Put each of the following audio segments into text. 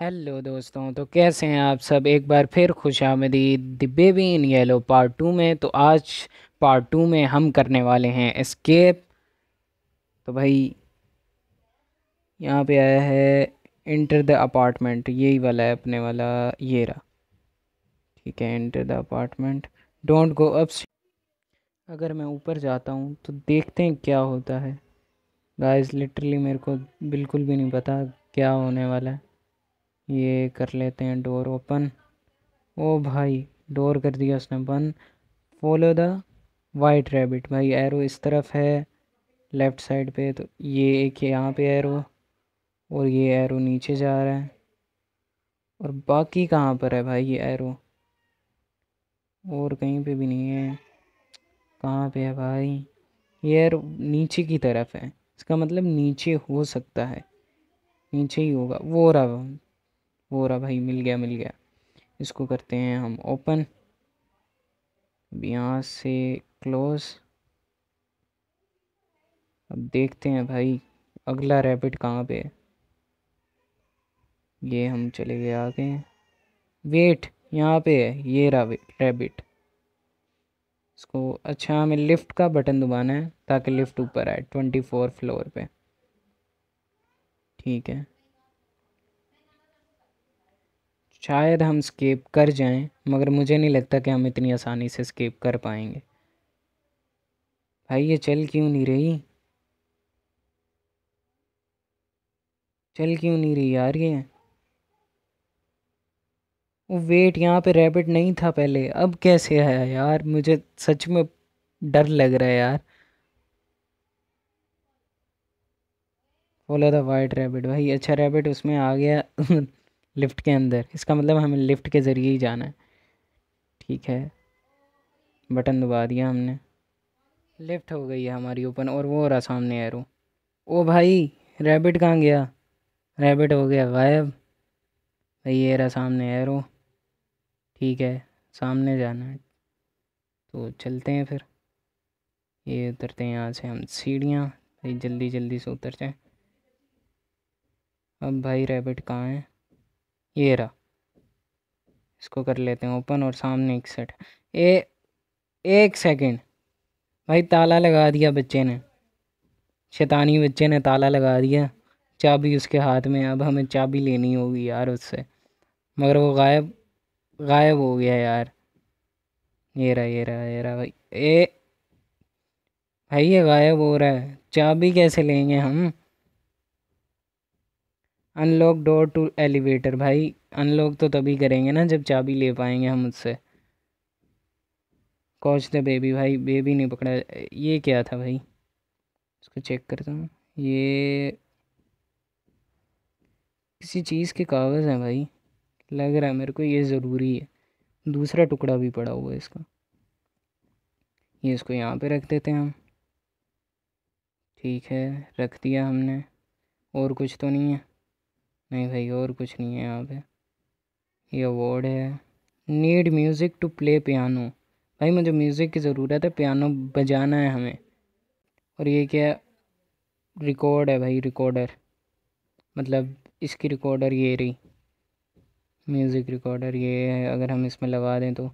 hello दोस्तों तो कैसे हैं आप सब एक बार फिर खुश आमदी the baby in yellow part two में तो आज पार्ट टू में हम करने वाले हैं एस्केप तो भाई यहाँ पे आया है इंटर द अपार्टमेंट यही वाला है अपने वाला ये रहा ठीक है enter the apartment don't go up अगर मैं ऊपर जाता हूँ तो देखते हैं क्या होता है गाइस लिटरली मेरे को बिल्कुल भी नहीं पता क्या होने वाला है ये कर लेते हैं डोर ओपन ओ भाई डोर कर दिया उसने बंद फॉलो द वाइट रैबिट भाई एरो इस तरफ है लेफ़्ट साइड पे तो ये एक यहाँ पे एरो और ये एरो नीचे जा रहा है और बाकी कहाँ पर है भाई ये एरो और कहीं पे भी नहीं है कहाँ पे है भाई ये एरो नीचे की तरफ है इसका मतलब नीचे हो सकता है नीचे ही होगा वो रहा हो रहा भाई मिल गया मिल गया इसको करते हैं हम ओपन अब यहाँ से क्लोज अब देखते हैं भाई अगला रैबिट कहाँ पे है ये हम चले गए आगे वेट यहाँ पे है ये रैबिट इसको अच्छा हमें लिफ्ट का बटन दबाना है ताकि लिफ्ट ऊपर आए ट्वेंटी फोर फ्लोर पे ठीक है शायद हम स्केप कर जाएं मगर मुझे नहीं लगता कि हम इतनी आसानी से स्केप कर पाएंगे भाई ये चल क्यों नहीं रही चल क्यों नहीं रही यार ये वो वेट यहाँ पे रैबिट नहीं था पहले अब कैसे है यार मुझे सच में डर लग रहा है यार बोला था वाइट रैबिट भाई अच्छा रैबिट उसमें आ गया लिफ्ट के अंदर इसका मतलब हमें लिफ्ट के ज़रिए ही जाना है ठीक है बटन दबा दिया हमने लिफ्ट हो गई है हमारी ओपन और वो हो रहा सामने एरो ओ भाई रैबिट कहाँ गया रैबिट हो गया गायब भाई ये रहा सामने एरो ठीक है सामने जाना है तो चलते हैं फिर ये उतरते हैं यहाँ से हम सीढ़ियाँ भाई जल्दी जल्दी से उतर जाएँ अब भाई रैबिट कहाँ है ये रहा इसको कर लेते हैं ओपन और सामने एक सेट ए एक सेकंड भाई ताला लगा दिया बच्चे ने शैतानी बच्चे ने ताला लगा दिया चाबी उसके हाथ में अब हमें चाबी लेनी होगी यार उससे मगर वो गायब गायब हो गया यार ये रहा ये रहा ये रहा भाई ए भाई ये गायब हो रहा है चाबी कैसे लेंगे हम अनलॉक डोर टू एलिवेटर भाई अनलॉक तो तभी करेंगे ना जब चाबी ले पाएंगे हम उससे कौच द बेबी भाई बेबी नहीं पकड़ा ये क्या था भाई इसको चेक करता हूँ ये किसी चीज़ के कागज़ हैं भाई लग रहा है मेरे को ये ज़रूरी है दूसरा टुकड़ा भी पड़ा हुआ है इसका ये इसको यहाँ पे रख देते हैं हम ठीक है रख दिया हमने और कुछ तो नहीं है नहीं भाई और कुछ नहीं है यहाँ पे ये अवार्ड है need music to play piano भाई मुझे म्यूज़िक की ज़रूरत है पियानो बजाना है हमें और ये क्या रिकॉर्ड है भाई रिकॉर्डर मतलब इसकी रिकॉर्डर ये रही म्यूज़िक रिकॉर्डर ये है अगर हम इसमें लगा दें तो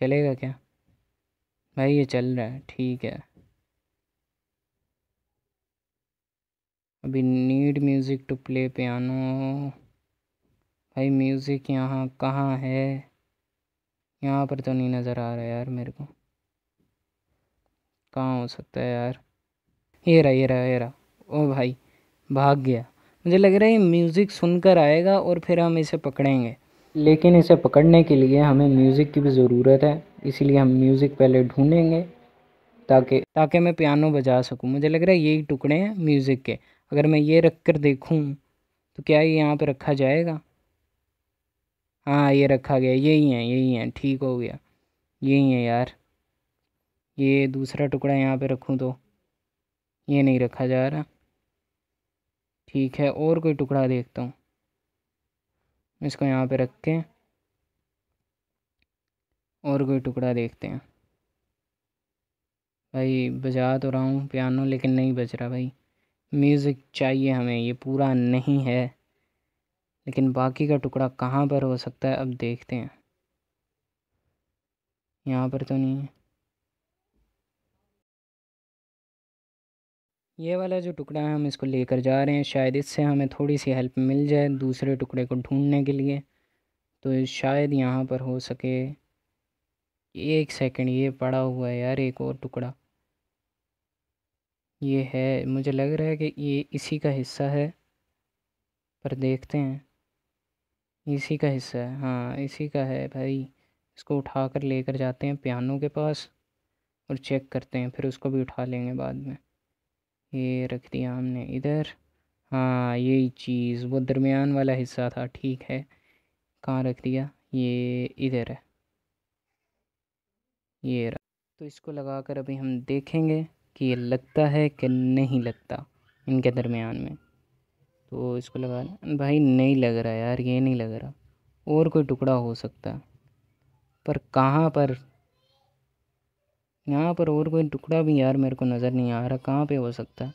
चलेगा क्या भाई ये चल रहा है ठीक है अभी need music to play piano भाई म्यूज़िक यहाँ कहाँ है यहाँ पर तो नहीं नज़र आ रहा यार मेरे को कहाँ हो सकता है यार ये रहा ये रहा ये रहा ओ भाई भाग गया मुझे लग रहा है ये म्यूज़िक सुनकर आएगा और फिर हम इसे पकड़ेंगे लेकिन इसे पकड़ने के लिए हमें म्यूज़िक की भी ज़रूरत है इसीलिए हम म्यूज़िक पहले ढूंढेंगे ताकि ताकि मैं पियानो बजा सकूं मुझे लग रहा है यही टुकड़े हैं म्यूज़िक के अगर मैं ये रख कर देखूँ तो क्या ये यहाँ पे रखा जाएगा हाँ ये रखा गया यही है यही है ठीक हो गया यही है यार ये दूसरा टुकड़ा यहाँ पे रखूँ तो ये नहीं रखा जा रहा ठीक है और कोई टुकड़ा देखता हूँ इसको यहाँ पे रख के और कोई टुकड़ा देखते हैं भाई बजा तो रहा हूँ पियानो लेकिन नहीं बज रहा भाई म्यूज़िक चाहिए हमें ये पूरा नहीं है लेकिन बाकी का टुकड़ा कहाँ पर हो सकता है अब देखते हैं यहाँ पर तो नहीं है ये वाला जो टुकड़ा है हम इसको लेकर जा रहे हैं शायद इससे हमें थोड़ी सी हेल्प मिल जाए दूसरे टुकड़े को ढूंढने के लिए तो शायद यहाँ पर हो सके एक सेकंड ये पड़ा हुआ है यार एक और टुकड़ा ये है मुझे लग रहा है कि ये इसी का हिस्सा है पर देखते हैं इसी का हिस्सा है हाँ इसी का है भाई इसको उठा कर लेकर जाते हैं पियानो के पास और चेक करते हैं फिर उसको भी उठा लेंगे बाद में ये रख दिया हमने इधर हाँ यही चीज़ वो दरमियान वाला हिस्सा था ठीक है कहाँ रख दिया ये इधर है ये रहा तो इसको लगा कर अभी हम देखेंगे कि ये लगता है कि नहीं लगता इनके दरमियान में तो इसको लगा भाई नहीं लग रहा यार ये नहीं लग रहा और कोई टुकड़ा हो सकता है पर कहाँ पर यहाँ पर और कोई टुकड़ा भी यार मेरे को नज़र नहीं आ रहा कहाँ पे हो सकता है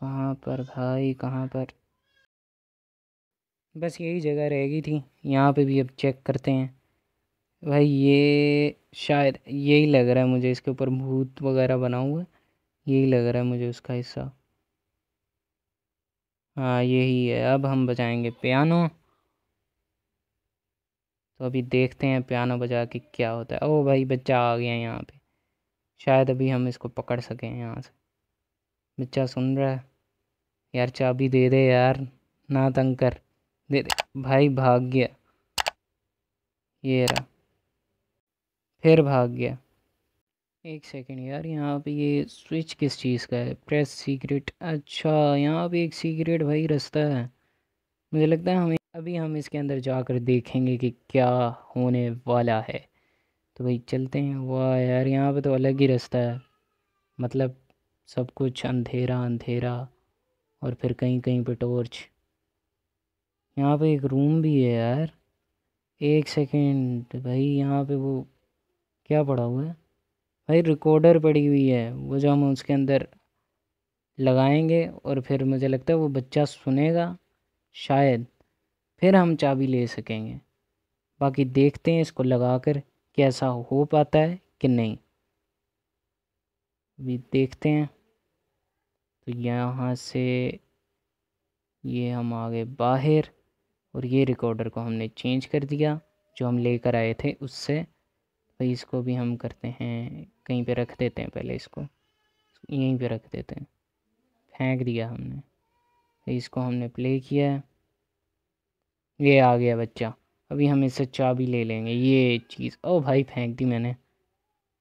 कहाँ पर भाई कहाँ पर बस यही जगह रह गई थी यहाँ पे भी अब चेक करते हैं भाई ये शायद यही लग रहा है मुझे इसके ऊपर भूत वगैरह बना हुआ है यही लग रहा है मुझे उसका हिस्सा हाँ यही है अब हम बजाएंगे पियानो तो अभी देखते हैं पियानो बजा के क्या होता है ओ भाई बच्चा आ गया यहाँ पे शायद अभी हम इसको पकड़ सकें यहाँ से बच्चा सुन रहा है यार चाबी दे दे यार ना तंग कर दे दे भाई भाग गया ये रहा फिर भाग गया एक सेकेंड यार यहाँ पे ये स्विच किस चीज़ का है प्रेस सीक्रेट अच्छा यहाँ पे एक सीक्रेट भाई रास्ता है मुझे लगता है हमें अभी हम इसके अंदर जाकर देखेंगे कि क्या होने वाला है तो भाई चलते हैं वाह यार यहाँ पे तो अलग ही रास्ता है मतलब सब कुछ अंधेरा अंधेरा और फिर कहीं कहीं पे टॉर्च यहाँ पे एक रूम भी है यार एक सेकेंड भाई यहाँ पर वो क्या पड़ा हुआ है भाई रिकॉर्डर पड़ी हुई है वो जो हम उसके अंदर लगाएंगे और फिर मुझे लगता है वो बच्चा सुनेगा शायद फिर हम चाबी ले सकेंगे बाकी देखते हैं इसको लगा कर कि ऐसा हो पाता है कि नहीं अभी देखते हैं तो यहाँ से ये हम आ गए बाहर और ये रिकॉर्डर को हमने चेंज कर दिया जो हम लेकर आए थे उससे तो इसको भी हम करते हैं कहीं पे रख देते हैं पहले इसको यहीं पे रख देते हैं फेंक दिया हमने इसको हमने प्ले किया ये आ गया बच्चा अभी हम इससे चाबी ले लेंगे ये चीज़ ओ भाई फेंक दी मैंने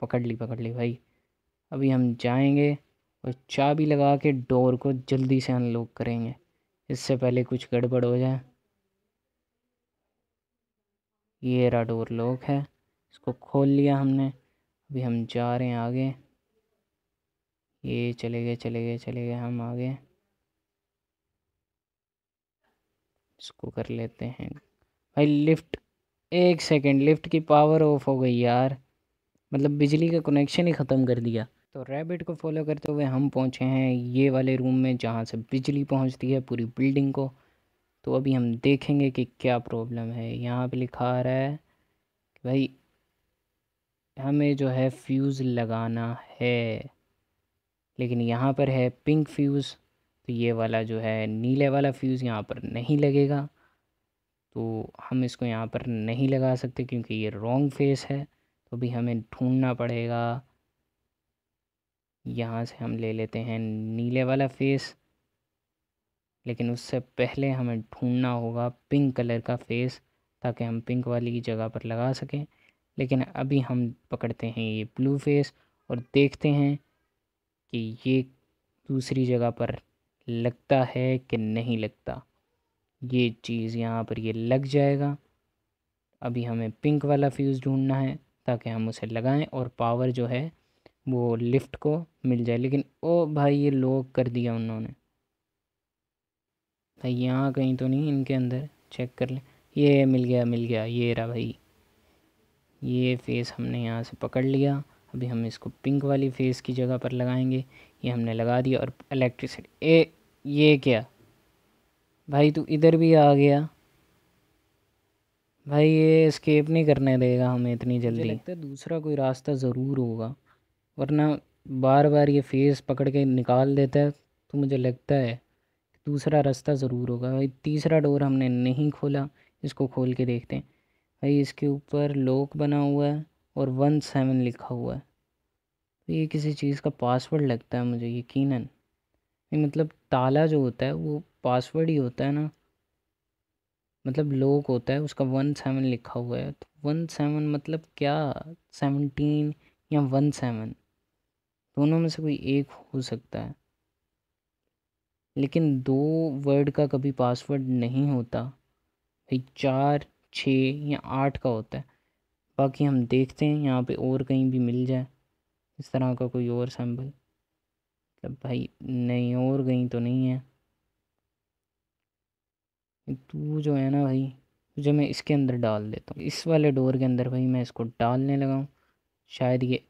पकड़ ली पकड़ ली भाई अभी हम जाएंगे और चाबी लगा के डोर को जल्दी से अनलॉक करेंगे इससे पहले कुछ गड़बड़ हो जाए ये रहा डोर लॉक है इसको खोल लिया हमने अभी हम जा रहे हैं आगे ये चले गए चले गए चले गए हम आगे इसको कर लेते हैं भाई लिफ्ट एक सेकेंड लिफ्ट की पावर ऑफ हो गई यार मतलब बिजली का कनेक्शन ही ख़त्म कर दिया तो रैबिट को फॉलो करते हुए हम पहुंचे हैं ये वाले रूम में जहाँ से बिजली पहुंचती है पूरी बिल्डिंग को तो अभी हम देखेंगे कि क्या प्रॉब्लम है यहाँ पे लिखा आ रहा है कि भाई हमें जो है फ्यूज़ लगाना है लेकिन यहाँ पर है पिंक फ्यूज़ तो ये वाला जो है नीले वाला फ्यूज़ यहाँ पर नहीं लगेगा तो हम इसको यहाँ पर नहीं लगा सकते क्योंकि ये रॉन्ग फेस है तो भी हमें ढूंढना पड़ेगा यहाँ से हम ले लेते हैं नीले वाला फेस लेकिन उससे पहले हमें ढूंढना होगा पिंक कलर का फेस ताकि हम पिंक वाली जगह पर लगा सकें लेकिन अभी हम पकड़ते हैं ये ब्लू फेस और देखते हैं कि ये दूसरी जगह पर लगता है कि नहीं लगता ये चीज़ यहाँ पर ये लग जाएगा अभी हमें पिंक वाला फ्यूज़ ढूंढना है ताकि हम उसे लगाएं और पावर जो है वो लिफ्ट को मिल जाए लेकिन ओ भाई ये लॉक कर दिया उन्होंने भाई यहाँ कहीं तो नहीं इनके अंदर चेक कर लें ये मिल गया मिल गया ये रहा भाई ये फेस हमने यहाँ से पकड़ लिया अभी हम इसको पिंक वाली फेस की जगह पर लगाएंगे ये हमने लगा दिया और इलेक्ट्रिसिटी ए ये क्या भाई तू इधर भी आ गया भाई ये स्केप नहीं करने देगा हमें इतनी जल्दी लगता है दूसरा कोई रास्ता ज़रूर होगा वरना बार बार ये फेस पकड़ के निकाल देता है तो मुझे लगता है दूसरा रास्ता ज़रूर होगा भाई तीसरा डोर हमने नहीं खोला इसको खोल के देखते हैं भाई इसके ऊपर लोक बना हुआ है और वन सेवन लिखा हुआ है तो ये किसी चीज़ का पासवर्ड लगता है मुझे यकीन मतलब ताला जो होता है वो पासवर्ड ही होता है ना मतलब लोक होता है उसका वन सेवन लिखा हुआ है तो वन सेवन मतलब क्या सेवनटीन या वन सेवन दोनों में से कोई एक हो सकता है लेकिन दो वर्ड का कभी पासवर्ड नहीं होता भाई चार छः या आठ का होता है बाकी हम देखते हैं यहाँ पे और कहीं भी मिल जाए इस तरह का कोई और सैम्पल मतलब भाई नहीं और कहीं तो नहीं है तू जो है ना भाई तुझे मैं इसके अंदर डाल देता हूँ इस वाले डोर के अंदर भाई मैं इसको डालने लगा हूँ शायद ये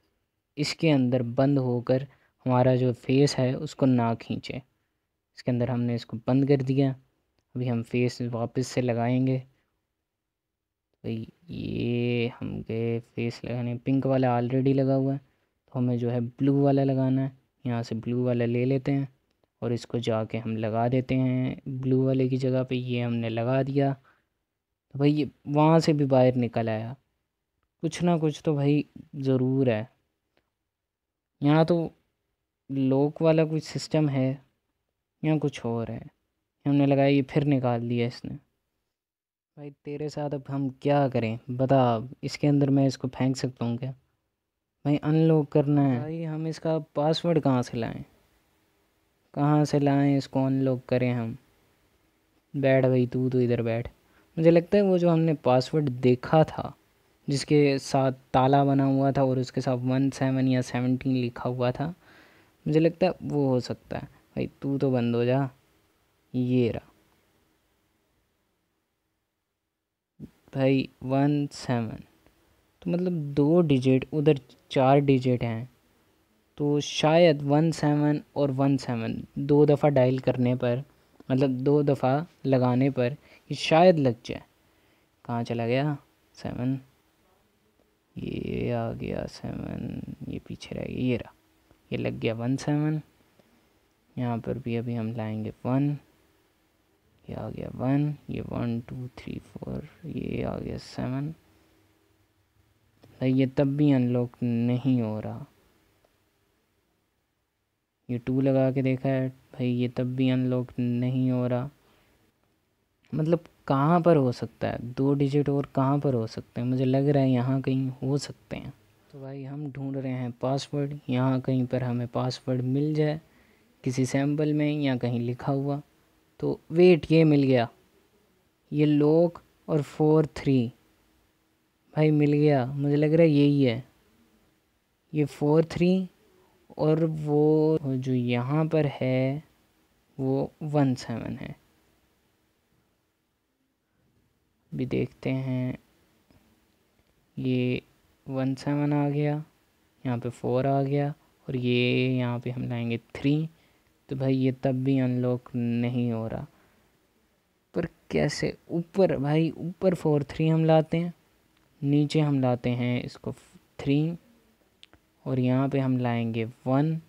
इसके अंदर बंद होकर हमारा जो फेस है उसको ना खींचे इसके अंदर हमने इसको बंद कर दिया अभी हम फेस वापस से लगाएंगे तो ये हम गए फेस लगाने पिंक वाला ऑलरेडी लगा हुआ है तो हमें जो है ब्लू वाला लगाना है यहाँ से ब्लू वाला ले लेते हैं और इसको जाके हम लगा देते हैं ब्लू वाले की जगह पे ये हमने लगा दिया तो भाई ये वहाँ से भी बाहर निकल आया कुछ ना कुछ तो भाई ज़रूर है यहाँ तो लोक वाला कुछ सिस्टम है या कुछ और है हमने लगाया ये फिर निकाल दिया इसने भाई तेरे साथ अब हम क्या करें बता इसके अंदर मैं इसको फेंक सकता हूँ क्या भाई अनलॉक करना है भाई हम इसका पासवर्ड कहाँ से लाएं कहाँ से लाएं इसको अनलॉक करें हम बैठ भाई तू तो इधर बैठ मुझे लगता है वो जो हमने पासवर्ड देखा था जिसके साथ ताला बना हुआ था और उसके साथ वन सेवन या सेवनटीन लिखा हुआ था मुझे लगता है वो हो सकता है भाई तू तो बंद हो जा ये रहा भाई वन सेवन तो मतलब दो डिजिट उधर चार डिजिट हैं तो शायद वन सेवन और वन सेवन दो दफ़ा डायल करने पर मतलब दो दफ़ा लगाने पर कि शायद लग जाए कहाँ चला गया सेवन ये आ गया सेवन ये पीछे रह गया ये रहा ये लग गया वन सेवन यहाँ पर भी अभी हम लाएंगे वन ये आ गया वन ये वन टू थ्री फोर ये आ गया सेवन ये तब भी अनलॉक नहीं हो रहा ये टू लगा के देखा है भाई ये तब भी अनलॉक नहीं हो रहा मतलब कहाँ पर हो सकता है दो डिजिट और कहाँ पर हो सकते हैं मुझे लग रहा है यहाँ कहीं हो सकते हैं तो भाई हम ढूंढ रहे हैं पासवर्ड यहाँ कहीं पर हमें पासवर्ड मिल जाए किसी सैम्पल में या कहीं लिखा हुआ तो वेट ये मिल गया ये लोक और फोर थ्री भाई मिल गया मुझे लग रहा है यही है ये फोर थ्री और वो जो यहाँ पर है वो वन सेवन है भी देखते हैं ये वन सेवन आ गया यहाँ पे फोर आ गया और ये यहाँ पे हम लाएंगे थ्री तो भाई ये तब भी अनलॉक नहीं हो रहा पर कैसे ऊपर भाई ऊपर फोर थ्री हम लाते हैं नीचे हम लाते हैं इसको थ्री और यहाँ पे हम लाएंगे वन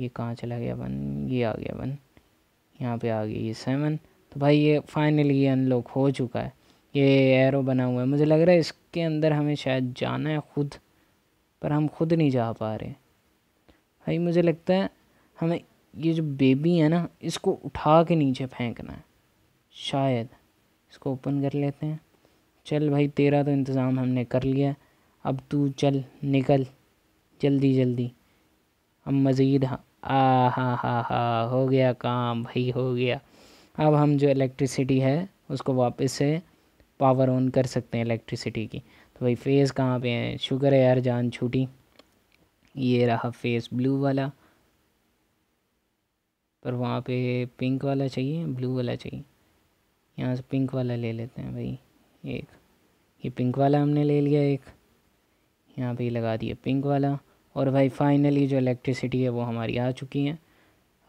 ये कहाँ चला गया वन ये आ गया वन यहाँ पे आ गया ये सेवन तो भाई ये फाइनली ये अनलॉक हो चुका है ये एरो बना हुआ है मुझे लग रहा है इसके अंदर हमें शायद जाना है ख़ुद पर हम खुद नहीं जा पा रहे भाई मुझे लगता है हमें ये जो बेबी है ना इसको उठा के नीचे फेंकना है शायद इसको ओपन कर लेते हैं चल भाई तेरा तो इंतज़ाम हमने कर लिया अब तू चल निकल जल्दी जल्दी अब मज़ीद आ हा हा हा हो गया काम भाई हो गया अब हम जो इलेक्ट्रिसिटी है उसको वापस से पावर ऑन कर सकते हैं इलेक्ट्रिसिटी की तो भाई फेस कहाँ पे है शुगर है यार जान छूटी ये रहा फेस ब्लू वाला पर वहाँ पे पिंक वाला चाहिए ब्लू वाला चाहिए यहाँ से पिंक वाला ले लेते हैं भाई एक ये पिंक वाला हमने ले लिया एक यहाँ पे लगा दिया पिंक वाला और भाई फाइनली जो इलेक्ट्रिसिटी है वो हमारी आ चुकी है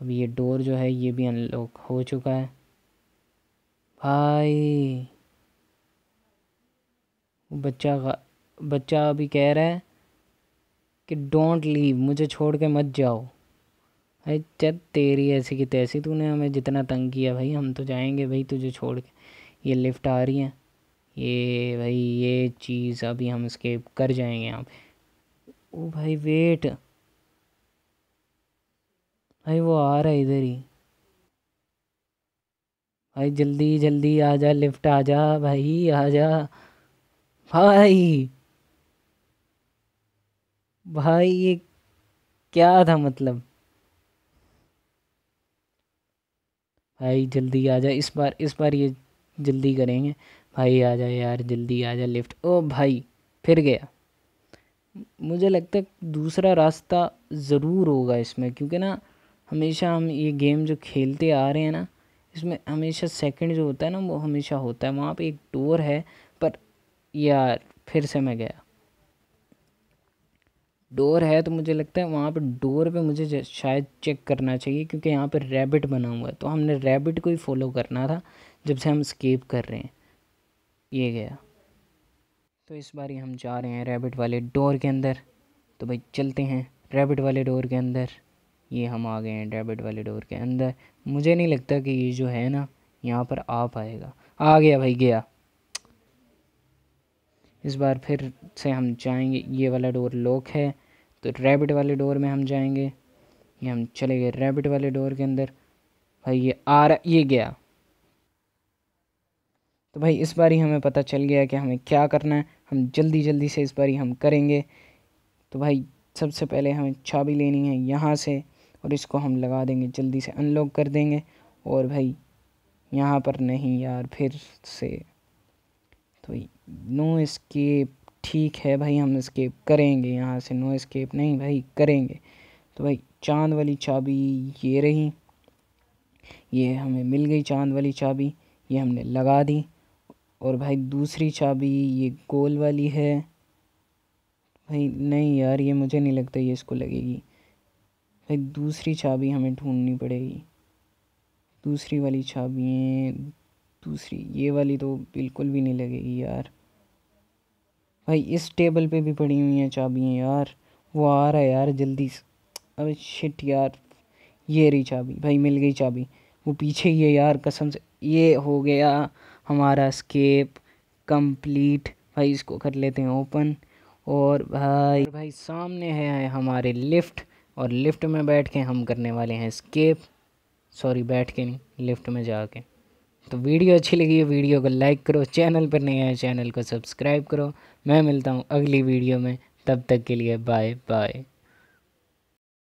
अब ये डोर जो है ये भी अनलॉक हो चुका है भाई बच्चा बच्चा अभी कह रहा है कि डोंट लीव मुझे छोड़ के मत जाओ भाई चत तेरी ऐसी की तैसी तूने हमें जितना तंग किया भाई हम तो जाएंगे भाई तुझे छोड़ के ये लिफ्ट आ रही है ये भाई ये चीज़ अभी हम स्केप कर जाएंगे यहाँ पे ओ भाई वेट भाई वो आ रहा है इधर ही भाई जल्दी जल्दी आ जा लिफ्ट आ जा भाई आ जा भाई भाई ये क्या था मतलब भाई जल्दी आ जा इस बार इस बार ये जल्दी करेंगे भाई आ जा यार जल्दी आ जा लिफ्ट ओ भाई फिर गया मुझे लगता है दूसरा रास्ता ज़रूर होगा इसमें क्योंकि ना हमेशा हम ये गेम जो खेलते आ रहे हैं ना इसमें हमेशा सेकंड जो होता है ना वो हमेशा होता है वहाँ पे एक डोर है पर यार फिर से मैं गया डोर है तो मुझे लगता है वहाँ पर डोर पे मुझे शायद चेक करना चाहिए क्योंकि यहाँ पर रैबिट बना हुआ है तो हमने रैबिट को ही फॉलो करना था जब से हम स्केप कर रहे हैं ये गया तो इस बार हम जा रहे हैं रैबिट वाले डोर के अंदर तो भाई चलते हैं रैबिट वाले डोर के अंदर ये हम आ गए हैं रैबिट वाले डोर के अंदर मुझे नहीं लगता कि ये जो है ना यहाँ पर आ पाएगा आ गया भाई गया इस बार फिर से हम जाएंगे ये वाला डोर लॉक है तो रैबिट वाले डोर में हम जाएंगे ये हम चले गए रैबिट वाले डोर के अंदर भाई ये आ रहा ये गया तो भाई इस बार ही हमें पता चल गया कि हमें क्या करना है हम जल्दी जल्दी से इस बार ही हम करेंगे तो भाई सबसे पहले हमें चाबी लेनी है यहाँ से और इसको हम लगा देंगे जल्दी से अनलॉक कर देंगे और भाई यहाँ पर नहीं यार फिर से तो नो स्केप ठीक है भाई हम स्केप करेंगे यहाँ से नो स्केप नहीं भाई करेंगे तो भाई चांद वाली चाबी ये रही ये हमें मिल गई चांद वाली चाबी ये हमने लगा दी और भाई दूसरी चाबी ये गोल वाली है भाई नहीं यार ये मुझे नहीं लगता ये इसको लगेगी भाई दूसरी चाबी हमें ढूंढनी पड़ेगी दूसरी वाली चाबियाँ दूसरी ये वाली तो बिल्कुल भी नहीं लगेगी यार भाई इस टेबल पे भी पड़ी हुई हैं चाबियाँ यार वो आ रहा है यार जल्दी से अबे शिट यार ये रही चाबी भाई मिल गई चाबी वो पीछे ही है यार कसम से ये हो गया हमारा स्केप कंप्लीट भाई इसको कर लेते हैं ओपन और भाई भाई सामने है हमारे लिफ्ट और लिफ्ट में बैठ के हम करने वाले हैं स्केप सॉरी बैठ के नहीं लिफ्ट में जाके तो वीडियो अच्छी लगी है वीडियो को लाइक करो चैनल पर नहीं आए चैनल को सब्सक्राइब करो मैं मिलता हूँ अगली वीडियो में तब तक के लिए बाय बाय